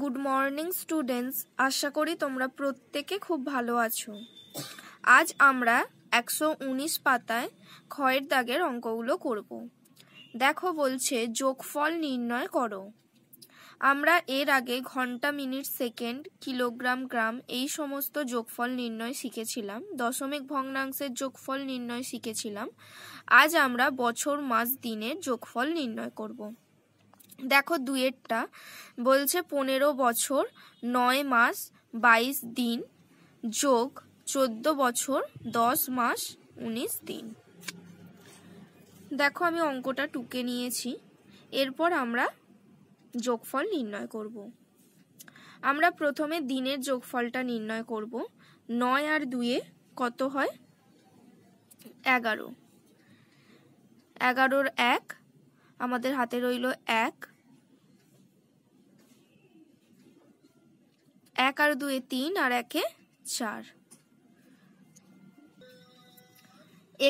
Good morning students আশা করি তোমরা প্রত্যেকে খুব ভালো আছো আজ আমরা একশো উনিশ পাতায় ক্ষয়ের দাগের অঙ্কগুলো করব দেখো বলছে যোগফল নির্ণয় করো আমরা এর আগে ঘন্টা মিনিট সেকেন্ড কিলোগ্রাম গ্রাম এই সমস্ত যোগফল নির্ণয় শিখেছিলাম দশমিক ভগ্নাংশের যোগফল নির্ণয় শিখেছিলাম আজ আমরা বছর মাস দিনের যোগফল নির্ণয় করবো দেখো দুয়েরটা বলছে পনেরো বছর নয় মাস বাইশ দিন যোগ চোদ্দ বছর দশ মাস উনিশ দিন দেখো আমি অঙ্কটা টুকে নিয়েছি এরপর আমরা যোগফল নির্ণয় করব আমরা প্রথমে দিনের যোগফলটা নির্ণয় করব নয় আর দুয়ে কত হয় এগারো এগারোর এক আমাদের হাতে রইল এক এক আর দুয়ে তিন আর একে চার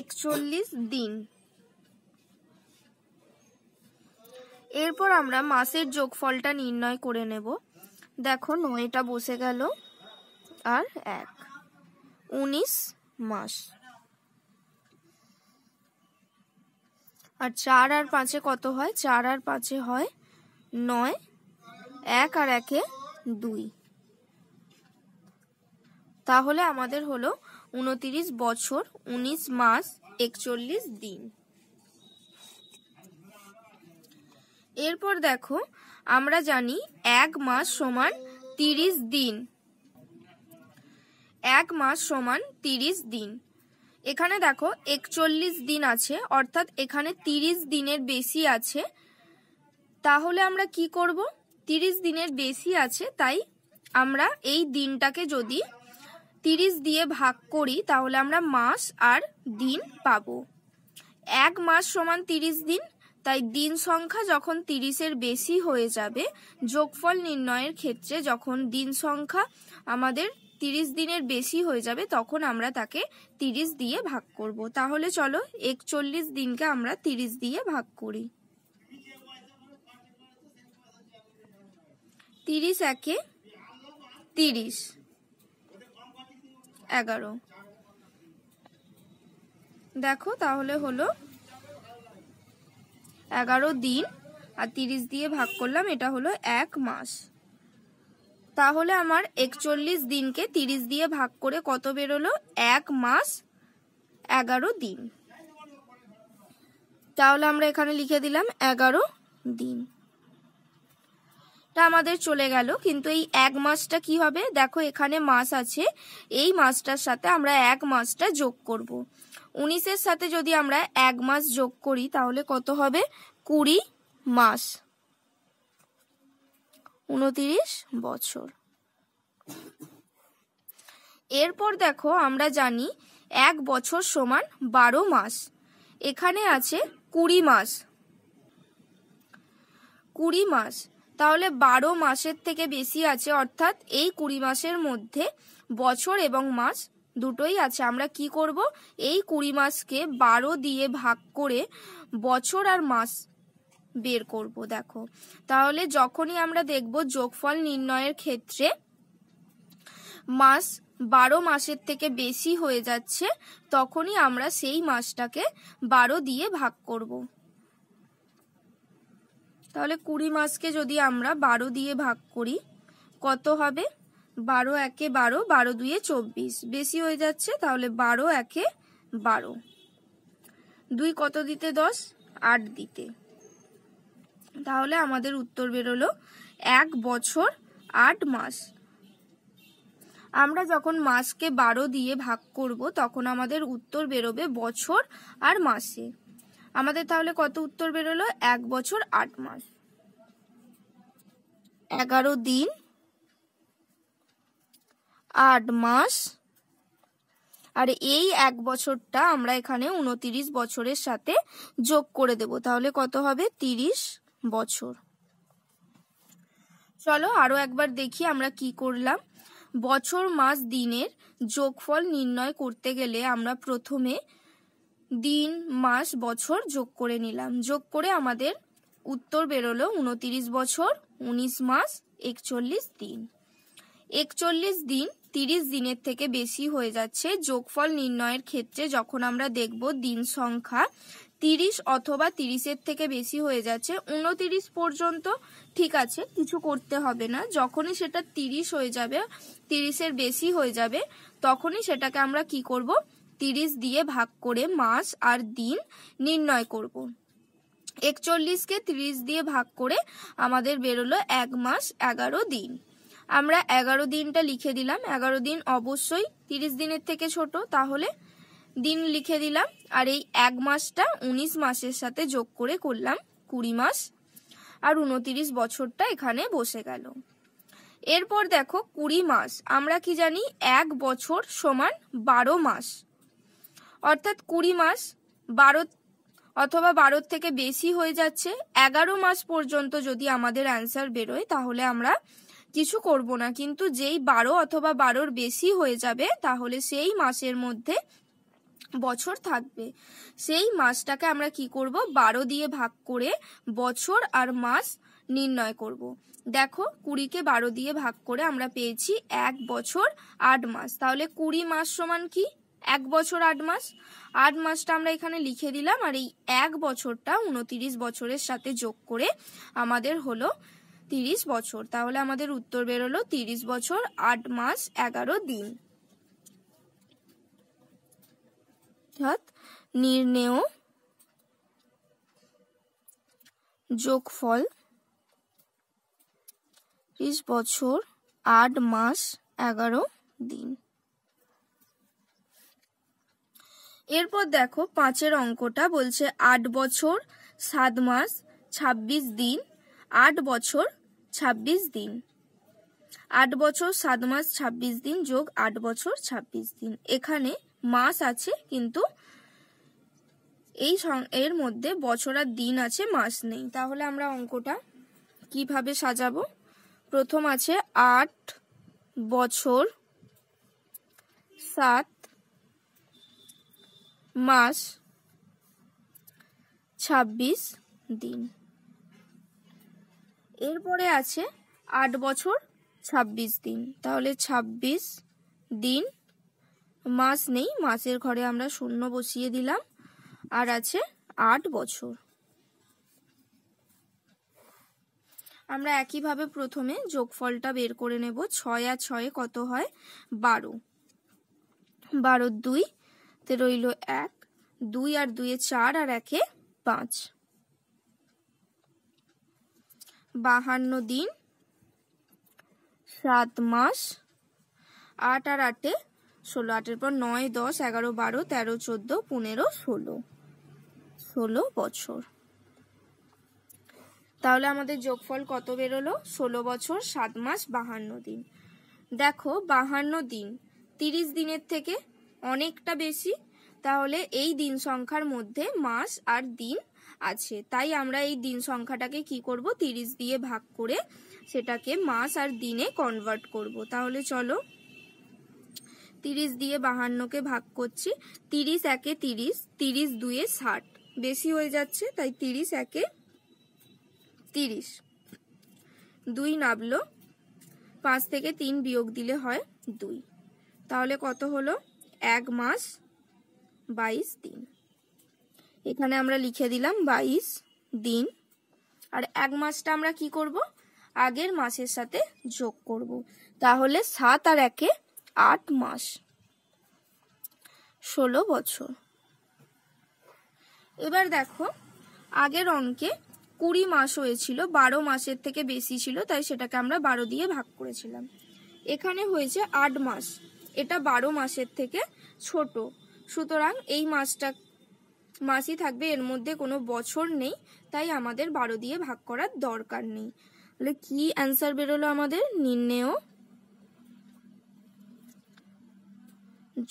একচল্লিশ দিন এরপর আমরা মাসের যোগফলটা নির্ণয় করে নেব দেখো নয়টা বসে গেল আর এক উনিশ মাস আর চার আর পাঁচে কত হয় চার আর পাঁচে হয় নয় এক আর একে দুই তাহলে আমাদের হলো উনতিরিশ বছর ১৯ মাস একচল্লিশ দিন এরপর দেখো আমরা জানি এক মাস সমান তিরিশ দিন এক মাস সমান তিরিশ দিন এখানে দেখো একচল্লিশ দিন আছে অর্থাৎ এখানে ৩০ দিনের বেশি আছে তাহলে আমরা কি করব ৩০ দিনের বেশি আছে তাই আমরা এই দিনটাকে যদি ৩০ দিয়ে ভাগ করি তাহলে আমরা মাস আর দিন পাব এক মাস সমান ৩০ দিন তাই দিন সংখ্যা যখন তিরিশের বেশি হয়ে যাবে যোগফল নির্ণয়ের ক্ষেত্রে যখন দিন সংখ্যা আমাদের তিরিশ দিনের বেশি হয়ে যাবে তখন আমরা তাকে তিরিশ দিয়ে ভাগ করব তাহলে চলো একচল্লিশ দিনকে আমরা তিরিশ দিয়ে ভাগ করি তিরিশ একে তিরিশ এগারো দেখো তাহলে হলো এগারো দিন আর তিরিশ দিয়ে ভাগ করলাম এটা হলো এক মাস তাহলে আমার একচল্লিশ দিনকে তিরিশ দিয়ে ভাগ করে কত বেরোলো এক মাস এগারো দিন তাহলে আমরা এখানে লিখে দিলাম এগারো দিন টা আমাদের চলে গেল কিন্তু এই এক মাসটা কি হবে দেখো এখানে মাস আছে এই মাসটার সাথে আমরা এক মাসটা যোগ করব। উনিশের সাথে যদি আমরা এক মাস যোগ করি তাহলে কত হবে কুড়ি মাস উনতিরিশ বছর এরপর দেখো আমরা জানি এক বছর সমান বারো মাস এখানে আছে কুড়ি মাস কুড়ি মাস তাহলে বারো মাসের থেকে বেশি আছে অর্থাৎ এই কুড়ি মাসের মধ্যে বছর এবং মাস দুটোই আছে আমরা কি করব এই কুড়ি মাসকে বারো দিয়ে ভাগ করে বছর আর মাস বের করব দেখো তাহলে যখনই আমরা দেখব যোগফল নির্ণয়ের ক্ষেত্রে মাস বারো মাসের থেকে বেশি হয়ে যাচ্ছে তখনই আমরা সেই মাসটাকে বারো দিয়ে ভাগ করব তাহলে কুড়ি মাসকে যদি আমরা বারো দিয়ে ভাগ করি কত হবে বারো একে বারো বারো দুয়ে চব্বিশ বেশি হয়ে যাচ্ছে তাহলে বারো একে বারো দুই কত দিতে দশ আট দিতে তাহলে আমাদের উত্তর বেরোলো এক বছর আট মাস আমরা যখন মাসকে বারো দিয়ে ভাগ করব তখন আমাদের উত্তর বেরোবে বছর আর মাসে আমাদের তাহলে কত উত্তর বেরোলো এক বছর আট মাস এগারো দিন আট মাস আর এই এক বছরটা আমরা এখানে উনতিরিশ বছরের সাথে যোগ করে দেব তাহলে কত হবে তিরিশ বছর চলো আরো একবার দেখি আমরা কি করলাম বছর মাস দিনের যোগফল নির্ণয় করতে গেলে আমরা প্রথমে দিন মাস বছর যোগ করে নিলাম যোগ করে আমাদের উত্তর বেরোলো উনতিরিশ বছর উনিশ মাস একচল্লিশ দিন একচল্লিশ দিন তিরিশ দিনের থেকে বেশি হয়ে যাচ্ছে যোগফল নির্ণয়ের ক্ষেত্রে যখন আমরা দেখব দিন সংখ্যা তিরিশ অথবা তিরিশের থেকে বেশি হয়ে যাচ্ছে উনতিরিশ পর্যন্ত ঠিক আছে কিছু করতে হবে না যখনই সেটা তিরিশ হয়ে যাবে তিরিশের বেশি হয়ে যাবে তখনই সেটাকে আমরা কি করব তিরিশ দিয়ে ভাগ করে মাস আর দিন নির্ণয় করব একচল্লিশকে ত্রিশ দিয়ে ভাগ করে আমাদের বেরোলো এক মাস এগারো দিন আমরা এগারো দিনটা লিখে দিলাম এগারো দিন অবশ্যই 30 দিনের থেকে ছোট তাহলে দিন লিখে দিলাম আর এই এক মাসটা ১৯ মাসের সাথে যোগ করে করলাম কুড়ি মাস আর উনতিরিশ বছরটা এখানে বসে গেল এরপর দেখো কুড়ি মাস আমরা কি জানি এক বছর সমান বারো মাস অর্থাৎ কুড়ি মাস বারো অথবা বারোর থেকে বেশি হয়ে যাচ্ছে এগারো মাস পর্যন্ত যদি আমাদের অ্যান্সার বেরোয় তাহলে আমরা কিছু করব না কিন্তু যেই বারো অথবা বারোর বেশি হয়ে যাবে তাহলে সেই মাসের মধ্যে বছর থাকবে সেই মাসটাকে আমরা কি করব বারো দিয়ে ভাগ করে বছর আর মাস নির্ণয় করব। দেখো কুড়িকে বারো দিয়ে ভাগ করে আমরা পেয়েছি এক বছর আট মাস তাহলে কুড়ি মাস সমান কি এক বছর আট মাস আট মাসটা আমরা এখানে লিখে দিলাম আর এই এক বছরটা উনতিরিশ বছরের সাথে যোগ করে আমাদের হলো তিরিশ বছর তাহলে আমাদের উত্তর বেরোলো তিরিশ বছর আট মাস এগারো দিন নির্ণেয় যোগফল ত্রিশ বছর আট মাস এগারো দিন এরপর দেখো পাঁচের অঙ্কটা বলছে আট বছর সাত মাস ২৬ দিন আট বছর ২৬ দিন আট বছর সাত মাস ২৬ দিন যোগ আট বছর ২৬ দিন এখানে মাস আছে কিন্তু এই এর মধ্যে বছর আর দিন আছে মাস নেই তাহলে আমরা অঙ্কটা কিভাবে সাজাবো প্রথম আছে আট বছর সাত মাস ছাব্বিশ দিন এরপরে আছে আট বছর ছাব্বিশ দিন তাহলে ছাব্বিশ দিন মাস নেই মাসের ঘরে আমরা শূন্য বসিয়ে দিলাম আর আছে আট বছর আমরা একইভাবে প্রথমে যোগফলটা বের করে নেব ছয় আর ছয়ে কত হয় বারো বারো দুই তে রইল এক দুই আর দুয়ে চার আর একে পাঁচ বাহান্ন দিন সাত মাস আট আর আটে ষোলো আটের পর নয় দশ এগারো বারো তেরো চোদ্দ পনেরো ষোলো ষোলো বছর তাহলে আমাদের যোগফল কত বেরোলো ষোলো বছর সাত মাস বাহান্ন দিন দেখো বাহান্ন দিন তিরিশ দিনের থেকে অনেকটা বেশি তাহলে এই দিন সংখ্যার মধ্যে মাস আর দিন আছে তাই আমরা এই দিন সংখ্যাটাকে কি করব তিরিশ দিয়ে ভাগ করে সেটাকে মাস আর দিনে কনভার্ট করব তাহলে চলো তিরিশ দিয়ে বাহান্নকে ভাগ করছি তিরিশ একে তিরিশ তিরিশ দুয়ে ষাট বেশি হয়ে যাচ্ছে তাই তিরিশ একে তিরিশ দুই নাবলো পাঁচ থেকে তিন বিয়োগ দিলে হয় দুই তাহলে কত হলো এক মাস বাইশ দিন এখানে আমরা লিখে দিলাম বাইশ দিন আর এক মাসটা আমরা কি করব আগের মাসের সাথে যোগ করব তাহলে সাত আর একে আট মাস ষোলো বছর এবার দেখো আগের অঙ্কে কুড়ি মাস হয়েছিল বারো মাসের থেকে বেশি ছিল তাই সেটাকে আমরা বারো দিয়ে ভাগ করেছিলাম এখানে হয়েছে আট মাস এটা বারো মাসের থেকে ছোট সুতরাং এই মাছটা মাসই থাকবে এর মধ্যে কোনো বছর নেই তাই আমাদের বারো দিয়ে ভাগ করার দরকার নেই তাহলে কি অ্যান্সার বেরোলো আমাদের নির্ণেয়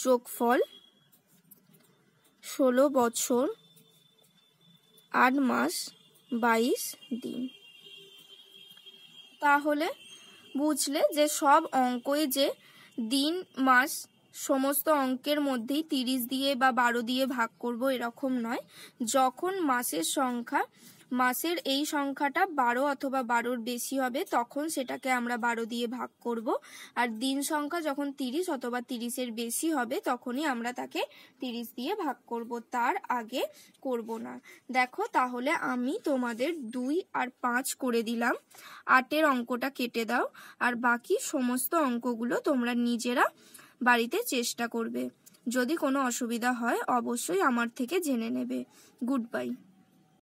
যোগফল ষোলো বছর আট মাস বাইশ দিন তাহলে বুঝলে যে সব অঙ্কই যে দিন মাস সমস্ত অঙ্কের মধ্যেই তিরিশ দিয়ে বা বারো দিয়ে ভাগ করব এরকম নয় যখন মাসের সংখ্যা মাসের এই সংখ্যাটা বারো অথবা বারোর বেশি হবে তখন সেটাকে আমরা বারো দিয়ে ভাগ করব আর দিন সংখ্যা যখন তিরিশ অথবা তিরিশের বেশি হবে তখনই আমরা তাকে তিরিশ দিয়ে ভাগ করব তার আগে করব না দেখো তাহলে আমি তোমাদের দুই আর পাঁচ করে দিলাম আটের অঙ্কটা কেটে দাও আর বাকি সমস্ত অঙ্কগুলো তোমরা নিজেরা বাড়িতে চেষ্টা করবে যদি কোনো অসুবিধা হয় অবশ্যই আমার থেকে জেনে নেবে গুড বাই